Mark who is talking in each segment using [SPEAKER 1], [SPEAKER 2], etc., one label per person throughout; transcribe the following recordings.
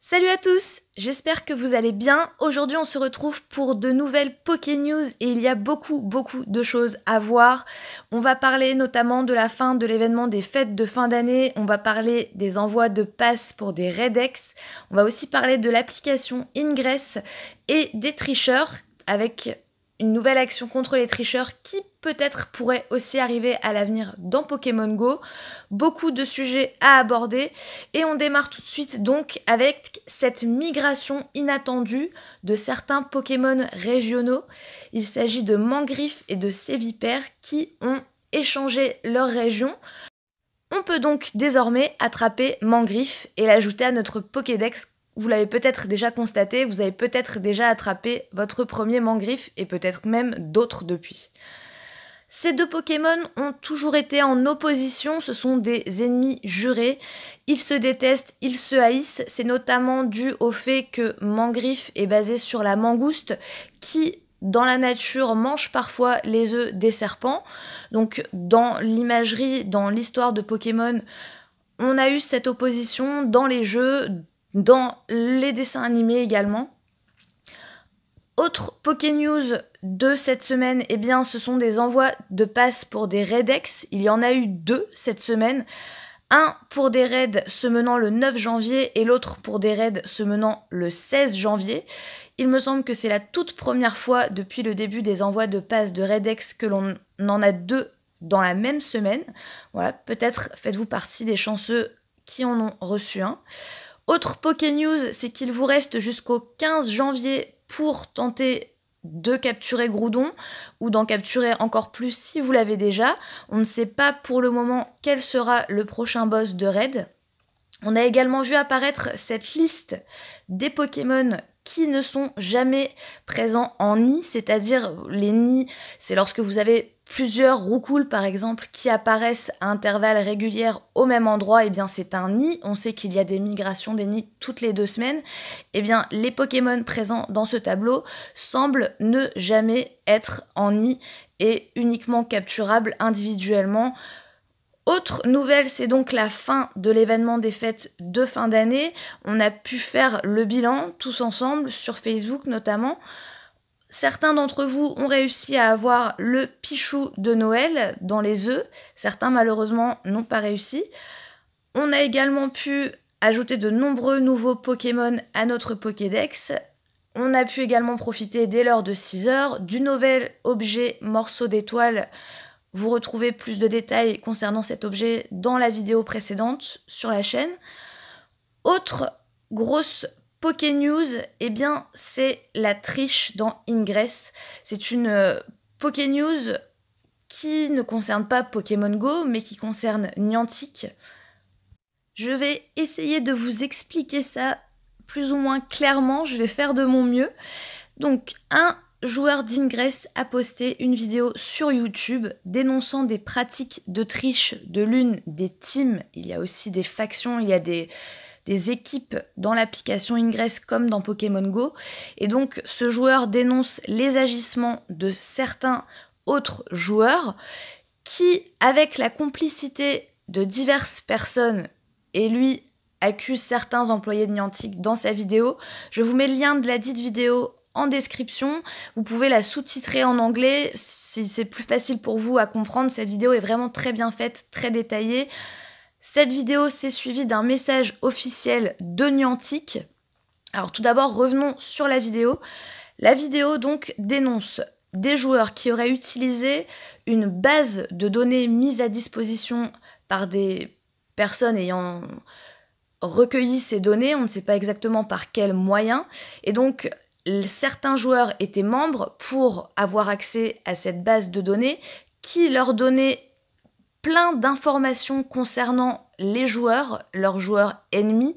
[SPEAKER 1] Salut à tous, j'espère que vous allez bien. Aujourd'hui on se retrouve pour de nouvelles Poké News et il y a beaucoup beaucoup de choses à voir. On va parler notamment de la fin de l'événement des fêtes de fin d'année, on va parler des envois de passes pour des Redex, on va aussi parler de l'application Ingress et des tricheurs avec une nouvelle action contre les tricheurs qui peut-être pourrait aussi arriver à l'avenir dans Pokémon Go. Beaucoup de sujets à aborder et on démarre tout de suite donc avec cette migration inattendue de certains Pokémon régionaux. Il s'agit de Mangriffe et de Sévipère qui ont échangé leur région. On peut donc désormais attraper Mangriffe et l'ajouter à notre Pokédex vous l'avez peut-être déjà constaté, vous avez peut-être déjà attrapé votre premier mangriffe et peut-être même d'autres depuis. Ces deux Pokémon ont toujours été en opposition, ce sont des ennemis jurés. Ils se détestent, ils se haïssent, c'est notamment dû au fait que Mangriffe est basé sur la mangouste qui dans la nature mange parfois les œufs des serpents. Donc dans l'imagerie, dans l'histoire de Pokémon, on a eu cette opposition dans les jeux, dans les dessins animés également. Autre Poké News de cette semaine, eh bien, ce sont des envois de passes pour des Redex. Il y en a eu deux cette semaine. Un pour des raids se menant le 9 janvier et l'autre pour des raids se menant le 16 janvier. Il me semble que c'est la toute première fois depuis le début des envois de passes de Redex que l'on en a deux dans la même semaine. Voilà, peut-être faites-vous partie des chanceux qui en ont reçu un. Autre Poké News, c'est qu'il vous reste jusqu'au 15 janvier pour tenter de capturer Groudon ou d'en capturer encore plus si vous l'avez déjà. On ne sait pas pour le moment quel sera le prochain boss de raid. On a également vu apparaître cette liste des Pokémon qui ne sont jamais présents en nid, c'est-à-dire les nids, c'est lorsque vous avez plusieurs roucoules par exemple qui apparaissent à intervalles réguliers au même endroit, et eh bien c'est un nid. On sait qu'il y a des migrations des nids toutes les deux semaines. Et eh bien les Pokémon présents dans ce tableau semblent ne jamais être en nid et uniquement capturables individuellement. Autre nouvelle, c'est donc la fin de l'événement des fêtes de fin d'année. On a pu faire le bilan tous ensemble sur Facebook notamment. Certains d'entre vous ont réussi à avoir le pichou de Noël dans les œufs, certains malheureusement n'ont pas réussi. On a également pu ajouter de nombreux nouveaux Pokémon à notre Pokédex. On a pu également profiter dès l'heure de 6 heures du nouvel objet morceau d'étoile. Vous retrouvez plus de détails concernant cet objet dans la vidéo précédente sur la chaîne. Autre grosse Poké News, eh bien, c'est la triche dans Ingress. C'est une euh, Poké News qui ne concerne pas Pokémon Go, mais qui concerne Niantic. Je vais essayer de vous expliquer ça plus ou moins clairement, je vais faire de mon mieux. Donc, un joueur d'Ingress a posté une vidéo sur YouTube dénonçant des pratiques de triche de l'une des teams. Il y a aussi des factions, il y a des, des équipes dans l'application Ingress comme dans Pokémon Go. Et donc ce joueur dénonce les agissements de certains autres joueurs qui, avec la complicité de diverses personnes, et lui accuse certains employés de Niantic dans sa vidéo. Je vous mets le lien de la dite vidéo en description. Vous pouvez la sous-titrer en anglais si c'est plus facile pour vous à comprendre. Cette vidéo est vraiment très bien faite, très détaillée. Cette vidéo s'est suivie d'un message officiel de Niantic. Alors tout d'abord, revenons sur la vidéo. La vidéo donc dénonce des joueurs qui auraient utilisé une base de données mise à disposition par des personnes ayant recueilli ces données, on ne sait pas exactement par quels moyens, et donc certains joueurs étaient membres pour avoir accès à cette base de données qui leur donnait plein d'informations concernant les joueurs, leurs joueurs ennemis.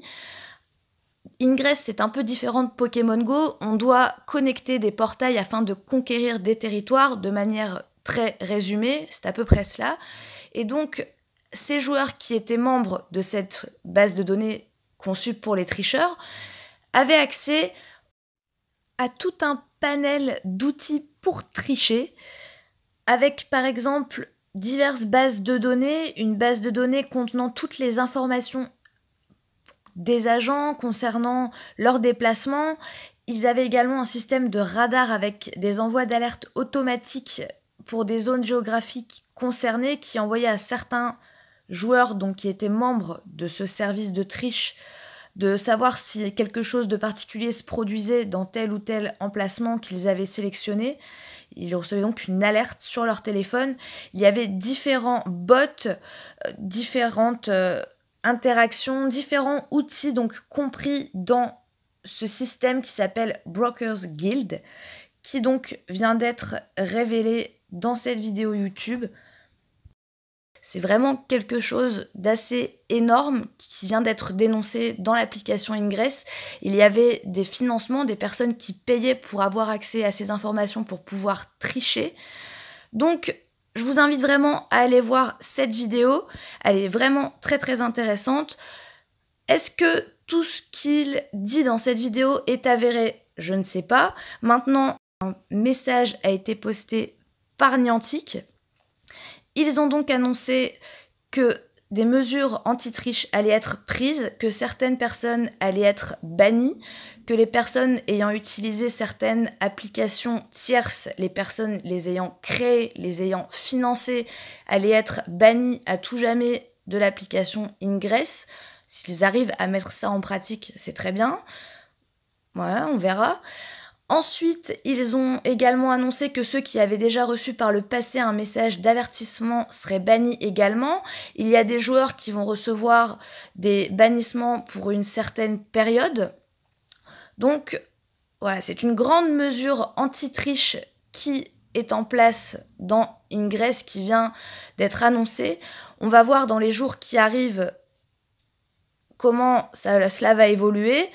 [SPEAKER 1] Ingress, c'est un peu différent de Pokémon Go. On doit connecter des portails afin de conquérir des territoires de manière très résumée, c'est à peu près cela. Et donc, ces joueurs qui étaient membres de cette base de données conçue pour les tricheurs avaient accès à tout un panel d'outils pour tricher, avec par exemple diverses bases de données, une base de données contenant toutes les informations des agents concernant leurs déplacements. Ils avaient également un système de radar avec des envois d'alerte automatiques pour des zones géographiques concernées qui envoyaient à certains joueurs donc qui étaient membres de ce service de triche de savoir si quelque chose de particulier se produisait dans tel ou tel emplacement qu'ils avaient sélectionné. Ils recevaient donc une alerte sur leur téléphone. Il y avait différents bots, euh, différentes euh, interactions, différents outils donc compris dans ce système qui s'appelle Brokers Guild, qui donc vient d'être révélé dans cette vidéo YouTube. C'est vraiment quelque chose d'assez énorme qui vient d'être dénoncé dans l'application Ingress. Il y avait des financements, des personnes qui payaient pour avoir accès à ces informations pour pouvoir tricher. Donc, je vous invite vraiment à aller voir cette vidéo. Elle est vraiment très très intéressante. Est-ce que tout ce qu'il dit dans cette vidéo est avéré Je ne sais pas. Maintenant, un message a été posté par Niantic ils ont donc annoncé que des mesures anti-triche allaient être prises, que certaines personnes allaient être bannies, que les personnes ayant utilisé certaines applications tierces, les personnes les ayant créées, les ayant financées, allaient être bannies à tout jamais de l'application Ingress. S'ils arrivent à mettre ça en pratique, c'est très bien. Voilà, on verra. Ensuite, ils ont également annoncé que ceux qui avaient déjà reçu par le passé un message d'avertissement seraient bannis également. Il y a des joueurs qui vont recevoir des bannissements pour une certaine période. Donc voilà, c'est une grande mesure anti-triche qui est en place dans Ingress qui vient d'être annoncée. On va voir dans les jours qui arrivent comment cela va évoluer.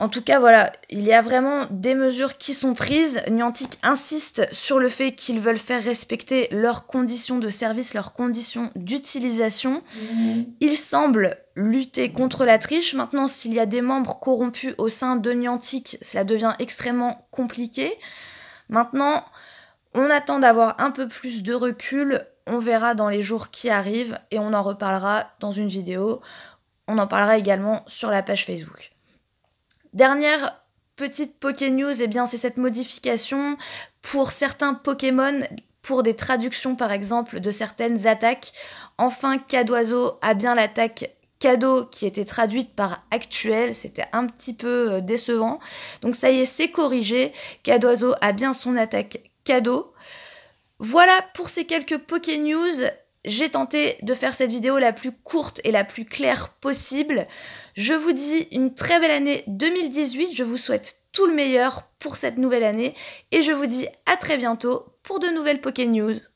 [SPEAKER 1] En tout cas, voilà, il y a vraiment des mesures qui sont prises. Niantic insiste sur le fait qu'ils veulent faire respecter leurs conditions de service, leurs conditions d'utilisation. Mmh. Ils semblent lutter contre la triche. Maintenant, s'il y a des membres corrompus au sein de Niantic, cela devient extrêmement compliqué. Maintenant, on attend d'avoir un peu plus de recul. On verra dans les jours qui arrivent et on en reparlera dans une vidéo. On en parlera également sur la page Facebook. Dernière petite Poké News, et eh bien c'est cette modification pour certains Pokémon pour des traductions par exemple de certaines attaques. Enfin, Cadoiseau a bien l'attaque Cadeau qui était traduite par Actuel, c'était un petit peu euh, décevant. Donc ça y est, c'est corrigé. Cadoiseau a bien son attaque Cadeau. Voilà pour ces quelques Poké News. J'ai tenté de faire cette vidéo la plus courte et la plus claire possible. Je vous dis une très belle année 2018, je vous souhaite tout le meilleur pour cette nouvelle année et je vous dis à très bientôt pour de nouvelles Poké News.